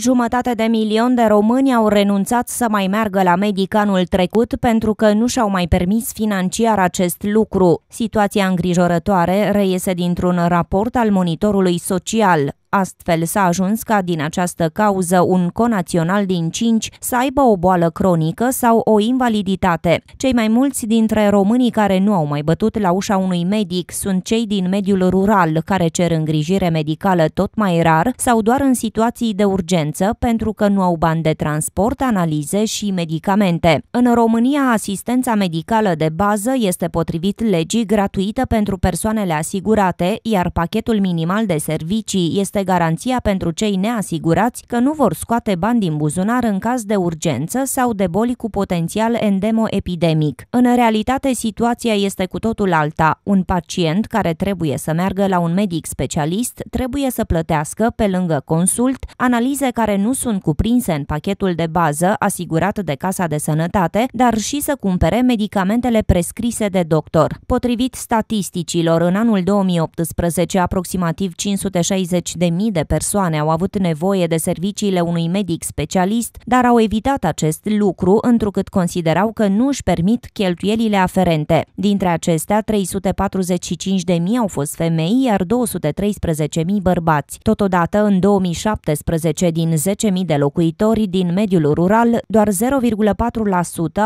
Jumătate de milion de români au renunțat să mai meargă la medic anul trecut pentru că nu și-au mai permis financiar acest lucru. Situația îngrijorătoare reiese dintr-un raport al monitorului social. Astfel s-a ajuns ca din această cauză un conațional din 5 să aibă o boală cronică sau o invaliditate. Cei mai mulți dintre românii care nu au mai bătut la ușa unui medic sunt cei din mediul rural care cer îngrijire medicală tot mai rar sau doar în situații de urgență pentru că nu au bani de transport, analize și medicamente. În România, asistența medicală de bază este potrivit legii gratuită pentru persoanele asigurate, iar pachetul minimal de servicii este este garanția pentru cei neasigurați că nu vor scoate bani din buzunar în caz de urgență sau de boli cu potențial endemoepidemic. În realitate, situația este cu totul alta. Un pacient care trebuie să meargă la un medic specialist trebuie să plătească, pe lângă consult, analize care nu sunt cuprinse în pachetul de bază asigurat de Casa de Sănătate, dar și să cumpere medicamentele prescrise de doctor. Potrivit statisticilor, în anul 2018, aproximativ 560 de mii de persoane au avut nevoie de serviciile unui medic specialist, dar au evitat acest lucru întrucât considerau că nu își permit cheltuielile aferente. Dintre acestea, 345 de mii au fost femei, iar 213 mii bărbați. Totodată, în 2017, din 10 mii de locuitori din mediul rural, doar 0,4%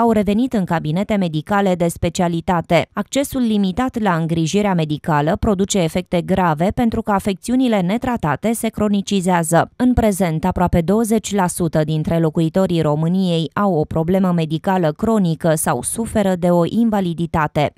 au revenit în cabinete medicale de specialitate. Accesul limitat la îngrijirea medicală produce efecte grave pentru că afecțiunile netratate state se cronicizează. În prezent, aproape 20% dintre locuitorii României au o problemă medicală cronică sau suferă de o invaliditate.